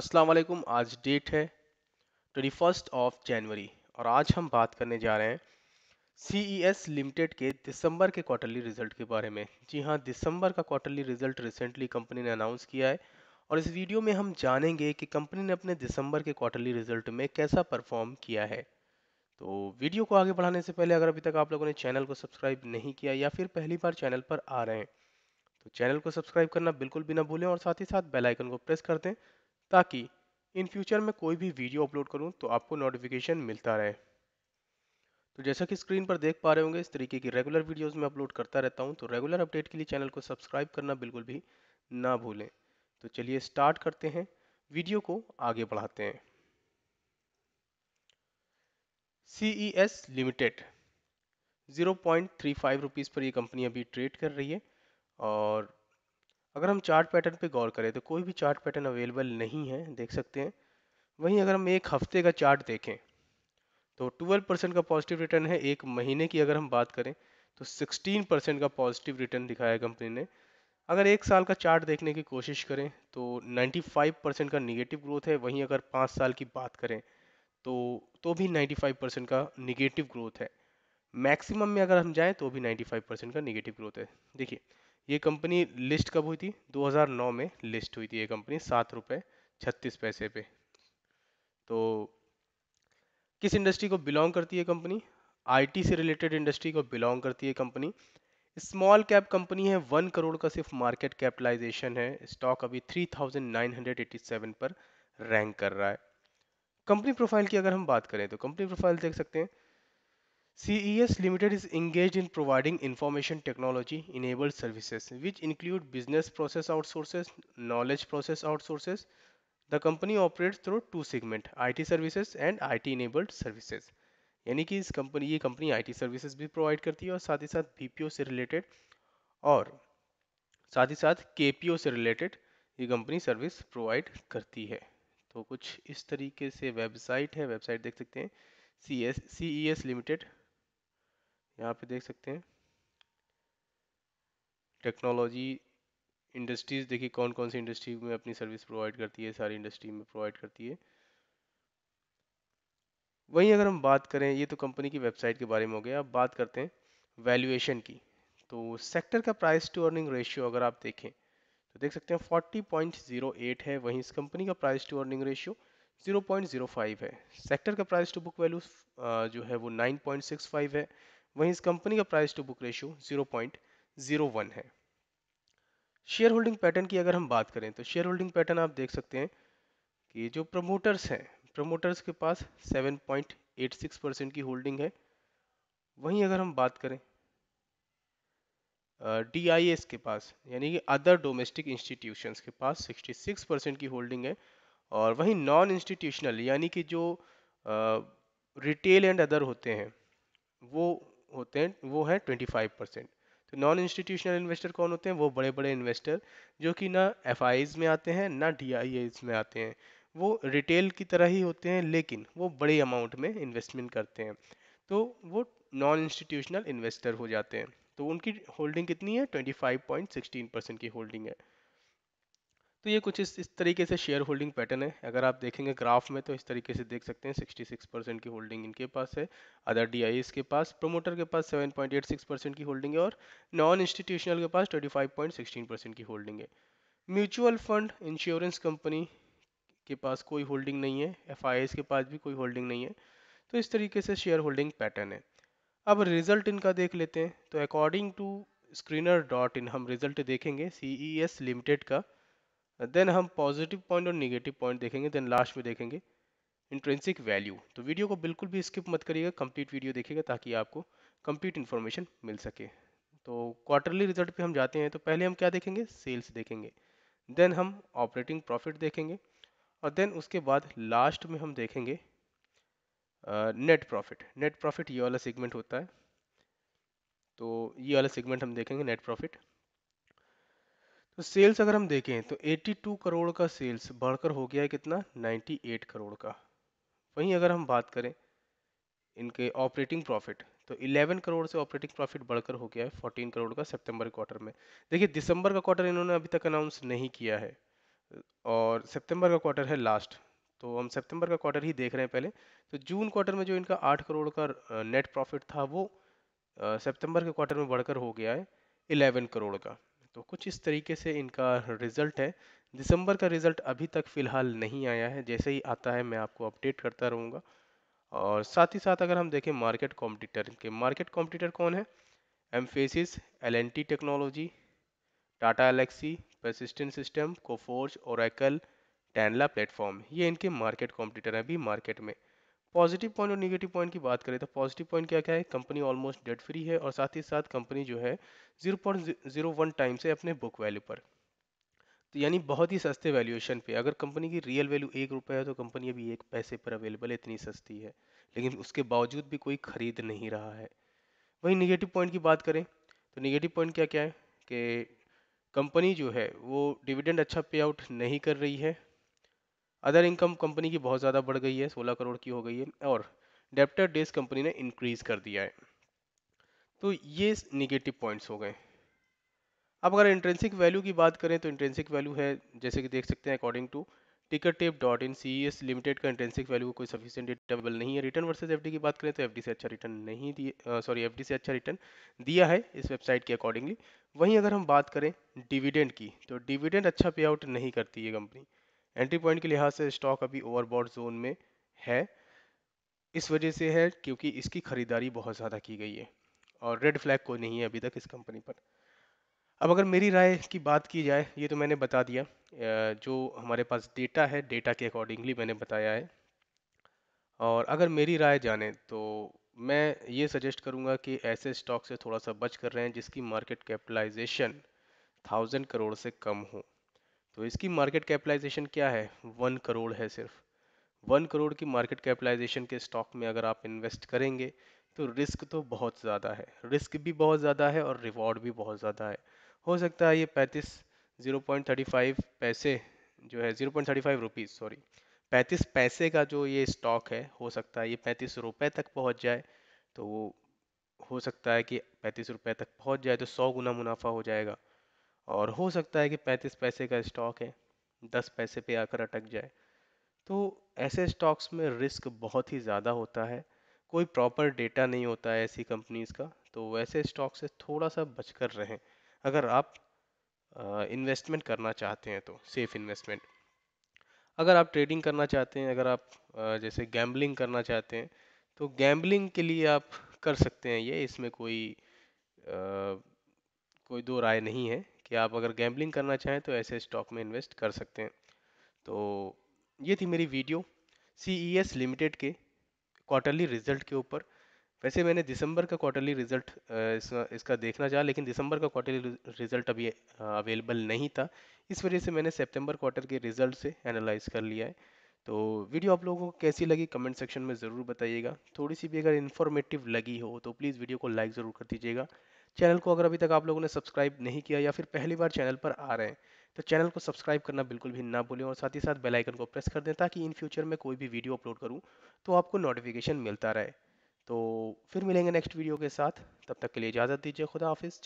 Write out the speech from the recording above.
अस्सलाम वालेकुम आज डेट है ट्वेंटी फर्स्ट ऑफ जनवरी और आज हम बात करने जा रहे हैं सी ई एस लिमिटेड के दिसंबर के क्वार्टरली रिजल्ट के बारे में जी हाँ दिसंबर का क्वार्टरली रिजल्ट रिसेंटली कंपनी ने अनाउंस किया है और इस वीडियो में हम जानेंगे कि कंपनी ने अपने दिसंबर के क्वार्टरली रिजल्ट में कैसा परफॉर्म किया है तो वीडियो को आगे बढ़ाने से पहले अगर अभी तक आप लोगों ने चैनल को सब्सक्राइब नहीं किया या फिर पहली बार चैनल पर आ रहे हैं तो चैनल को सब्सक्राइब करना बिल्कुल भी ना भूलें और साथ ही साथ बेल आइकन को प्रेस कर दें ताकि इन फ्यूचर में कोई भी वीडियो अपलोड करूं तो आपको नोटिफिकेशन मिलता रहे तो जैसा कि स्क्रीन पर देख पा रहे होंगे इस तरीके की रेगुलर वीडियोस में अपलोड करता रहता हूं तो रेगुलर अपडेट के लिए चैनल को सब्सक्राइब करना बिल्कुल भी ना भूलें तो चलिए स्टार्ट करते हैं वीडियो को आगे बढ़ाते हैं C E S limited zero point three five rupees पर ये कंपनी अभी ट्रेड कर रही है और अगर हम चार्ट पैटर्न पे गौर करें तो कोई भी चार्ट पैटर्न अवेलेबल नहीं है देख सकते हैं वहीं अगर हम एक हफ्ते का चार्ट देखें तो 12 परसेंट का पॉजिटिव रिटर्न है एक महीने की अगर हम बात करें तो 16 परसेंट का पॉजिटिव रिटर्न दिखाया कंपनी ने अगर एक साल का चार्ट देखने की कोशिश करें तो 95 परसेंट का निगेटिव ग्रोथ है वहीं अगर पाँच साल की बात करें तो तो भी 95 परसेंट का निगेटिव ग्रोथ है मैक्सिमम में अगर हम जाएं तो भी 95 परसेंट का निगेटिव ग्रोथ है देखिए ये कंपनी लिस्ट कब हुई थी 2009 में लिस्ट हुई थी ये कंपनी सात रुपये छत्तीस पैसे पे तो किस इंडस्ट्री को बिलोंग करती है कंपनी आईटी से रिलेटेड इंडस्ट्री को बिलोंग करती है कंपनी स्मॉल कैप कंपनी है वन करोड़ का सिर्फ मार्केट कैपिटलाइजेशन है स्टॉक अभी 3987 पर रैंक कर रहा है कंपनी प्रोफाइल की अगर हम बात करें तो कंपनी प्रोफाइल देख सकते हैं CES Limited is engaged in providing information technology enabled services which include business process outsources, knowledge process outsources. The company operates through two segment IT services and IT enabled services. यानी कि इस company ये company IT services भी provide करती है और साथ ही साथ बीपीओ से रिलेटेड और साथ ही साथ केपीओ से रिलेटेड ये कंपनी सर्विस प्रोवाइड करती है तो कुछ इस तरीके से वेबसाइट है वेबसाइट देख सकते हैं C S C E S limited यहाँ पे देख सकते हैं टेक्नोलॉजी इंडस्ट्रीज़ देखिए कौन कौन सी इंडस्ट्री में अपनी सर्विस प्रोवाइड करती है सारी इंडस्ट्री में प्रोवाइड करती है वहीं अगर हम बात करें ये तो कंपनी की वेबसाइट के बारे में हो गया अब बात करते हैं वैल्यूएशन की तो सेक्टर का प्राइस टू अर्निंग रेशियो अगर आप देखें तो देख सकते हैं एट है वहीं इस कंपनी का प्राइस टू अर्निंग रेशियो 0.05 है सेक्टर का प्राइस टू बुक वैल्यू जो है वो 9.65 है वहीं इस कंपनी का price to book ratio one है शेयर होल्डिंग पैटर्न की अगर हम बात करें तो शेयर होल्डिंग पैटर्न आप देख सकते हैं कि जो प्रमोटर्स हैं प्रमोटर्स के पास seven point eight six percent की होल्डिंग है वहीं अगर हम बात करें डी आई एस के पास यानी कि अदर डोमेस्टिक इंस्टीट्यूशंस के पास सिक्सटी सिक्स परसेंट की होल्डिंग है और वहीं नॉन इंस्टीट्यूशनल यानी कि जो रिटेल एंड अदर होते हैं वो होते हैं वो है 25 परसेंट तो नॉन इंस्टीट्यूशनल इन्वेस्टर कौन होते हैं वो बड़े बड़े इन्वेस्टर जो कि ना एफ में आते हैं ना डी में आते हैं वो रिटेल की तरह ही होते हैं लेकिन वो बड़े अमाउंट में इन्वेस्टमेंट करते हैं तो वो नॉन इंस्टीट्यूशनल इन्वेस्टर हो जाते हैं तो उनकी होल्डिंग कितनी है 25.16 परसेंट की होल्डिंग है तो ये कुछ इस इस तरीके से शेयर होल्डिंग पैटर्न है अगर आप देखेंगे ग्राफ में तो इस तरीके से देख सकते हैं 66 परसेंट की होल्डिंग इनके पास है अदर डी के पास प्रमोटर के पास 7.86 परसेंट की होल्डिंग है और नॉन इंस्टीट्यूशनल के पास 25.16 परसेंट की होल्डिंग है म्यूचुअल फंड इंश्योरेंस कंपनी के पास कोई होल्डिंग नहीं है एफ के पास भी कोई होल्डिंग नहीं है तो इस तरीके से शेयर होल्डिंग पैटर्न है अब रिजल्ट इनका देख लेते हैं तो according to screener dot in हम रिजल्ट देखेंगे सी लिमिटेड e का देन हम पॉजिटिव पॉइंट और निगेटिव पॉइंट देखेंगे देन लास्ट में देखेंगे इंट्रेंसिक वैल्यू तो वीडियो को बिल्कुल भी स्किप मत करिएगा कंप्लीट वीडियो देखिएगा ताकि आपको कंप्लीट इन्फॉर्मेशन मिल सके तो क्वार्टरली रिजल्ट पे हम जाते हैं तो पहले हम क्या देखेंगे सेल्स देखेंगे देन हम ऑपरेटिंग प्रॉफिट देखेंगे और देन उसके बाद लास्ट में हम देखेंगे नेट प्रॉफिट नेट प्रॉफिट ये वाला सेगमेंट होता है तो ये वाला सेगमेंट हम देखेंगे नेट प्रॉफिट तो सेल्स अगर हम देखें तो 82 करोड़ का सेल्स बढ़कर हो गया है कितना 98 करोड़ का वहीं अगर हम बात करें इनके ऑपरेटिंग प्रॉफिट तो 11 करोड़ से ऑपरेटिंग प्रॉफिट बढ़कर हो गया है 14 करोड़ का सितंबर क्वार्टर में देखिए दिसंबर का क्वार्टर इन्होंने अभी तक अनाउंस नहीं किया है और सितंबर का क्वार्टर है लास्ट तो हम सितंबर का क्वार्टर ही देख रहे हैं पहले तो जून क्वार्टर में जो इनका आठ करोड़ का नेट प्रॉफिट था वो सितंबर के क्वार्टर में बढ़कर हो गया है इलेवन करोड़ का तो कुछ इस तरीके से इनका रिज़ल्ट है दिसंबर का रिज़ल्ट अभी तक फ़िलहाल नहीं आया है जैसे ही आता है मैं आपको अपडेट करता रहूँगा और साथ ही साथ अगर हम देखें मार्केट कॉम्पिटिटर इनके मार्केट कॉम्पिटिटर कौन है Mphasis L technology Tata Elxsi persistent system Coforge और टैनला प्लेटफॉर्म ये इनके मार्केट कॉम्पिटिटर हैं अभी मार्केट में पॉजिटिव पॉइंट और निगेटिव पॉइंट की बात करें तो पॉजिटिव पॉइंट क्या क्या है कंपनी ऑलमोस्ट डेट फ्री है और साथ ही साथ कंपनी जो है zero point zero one time से अपने बुक वैल्यू पर तो यानी बहुत ही सस्ते वैल्यूएशन पे अगर कंपनी की रियल वैल्यू एक रुपये है तो कंपनी अभी एक पैसे पर अवेलेबल है इतनी सस्ती है लेकिन उसके बावजूद भी कोई खरीद नहीं रहा है वहीं निगेटिव पॉइंट की बात करें तो निगेटिव पॉइंट क्या क्या है कि कंपनी जो है वो डिविडेंड अच्छा पे आउट नहीं कर रही है अदर इनकम कंपनी की बहुत ज़्यादा बढ़ गई है सोलह करोड़ की हो गई है और डेप्टर डेज कंपनी ने इंक्रीज़ कर दिया है तो ये निगेटिव पॉइंट्स हो गए अब अगर इंट्रेंसिक वैल्यू की बात करें तो इंट्रेंसिक वैल्यू है जैसे कि देख सकते हैं according to ticker tape dot in C S limited का इंट्रेंसिक वैल्यू कोई सफिशियंट डिटेबल नहीं है रिटर्न वर्सेज एफ की बात करें तो एफ से अच्छा रिटर्न नहीं दिए सॉरी एफ से अच्छा रिटर्न दिया है इस वेबसाइट के अकॉर्डिंगली वहीं अगर हम बात करें डिविडेंड की तो डिविडेंड अच्छा पे आउट नहीं करती है कंपनी एंट्री पॉइंट के लिहाज से स्टॉक अभी ओवरबॉड जोन में है इस वजह से है क्योंकि इसकी ख़रीदारी बहुत ज़्यादा की गई है और रेड फ्लैग कोई नहीं है अभी तक इस कंपनी पर अब अगर मेरी राय की बात की जाए ये तो मैंने बता दिया जो हमारे पास डेटा है डेटा के अकॉर्डिंगली मैंने बताया है और अगर मेरी राय जाने तो मैं ये सजेस्ट करूँगा कि ऐसे स्टॉक से थोड़ा सा बच कर रहे हैं जिसकी मार्केट कैपिटलाइजेशन थाउजेंड करोड़ से कम हो तो इसकी मार्केट कैपिटलाइजेशन क्या है वन करोड़ है सिर्फ वन करोड़ की मार्केट कैपिटलाइजेशन के स्टॉक में अगर आप इन्वेस्ट करेंगे तो रिस्क तो बहुत ज़्यादा है रिस्क भी बहुत ज़्यादा है और रिवॉर्ड भी बहुत ज़्यादा है हो सकता है ये पैंतीस ज़ीरो पॉइंट थर्टी फाइव पैसे जो है zero point thirty five rupees sorry पैंतीस पैसे का जो ये स्टॉक है हो सकता है ये पैंतीस रुपये तक पहुँच जाए तो वो हो सकता है कि पैंतीस रुपये तक पहुँच जाए तो सौ गुना मुनाफा हो जाएगा और हो सकता है कि पैंतीस पैसे का स्टॉक है दस पैसे पे आकर अटक जाए तो ऐसे स्टॉक्स में रिस्क बहुत ही ज़्यादा होता है कोई प्रॉपर डेटा नहीं होता है ऐसी कंपनीज़ का तो वैसे स्टॉक से थोड़ा सा बच कर रहें अगर आप इन्वेस्टमेंट करना चाहते हैं तो सेफ़ इन्वेस्टमेंट अगर आप ट्रेडिंग करना चाहते हैं अगर आप जैसे गैम्बलिंग करना चाहते हैं तो गैम्बलिंग के लिए आप कर सकते हैं ये इसमें कोई आ, कोई दो राय नहीं है कि आप अगर गैम्बलिंग करना चाहें तो ऐसे स्टॉक में इन्वेस्ट कर सकते हैं तो ये थी मेरी वीडियो सी लिमिटेड के क्वार्टरली रिजल्ट के ऊपर वैसे मैंने दिसंबर का क्वार्टरली रिजल्ट इसका, इसका देखना चाहा लेकिन दिसंबर का क्वार्टरली रिजल्ट अभी अवेलेबल नहीं था इस वजह से मैंने सितंबर क्वार्टर के रिजल्ट से एनालाइज कर लिया है तो वीडियो आप लोगों को कैसी लगी कमेंट सेक्शन में ज़रूर बताइएगा थोड़ी सी भी अगर इन्फॉर्मेटिव लगी हो तो प्लीज़ वीडियो को लाइक ज़रूर कर दीजिएगा चैनल को अगर अभी तक आप लोगों ने सब्सक्राइब नहीं किया या फिर पहली बार चैनल पर आ रहे हैं तो चैनल को सब्सक्राइब करना बिल्कुल भी ना भूलें और साथ ही साथ बेल आइकन को प्रेस कर दें ताकि इन फ्यूचर में कोई भी वीडियो अपलोड करूँ तो आपको नोटिफिकेशन मिलता रहे तो फिर मिलेंगे नेक्स्ट वीडियो के साथ तब तक के लिए इजाज़त दीजिए खुदा हाफिज़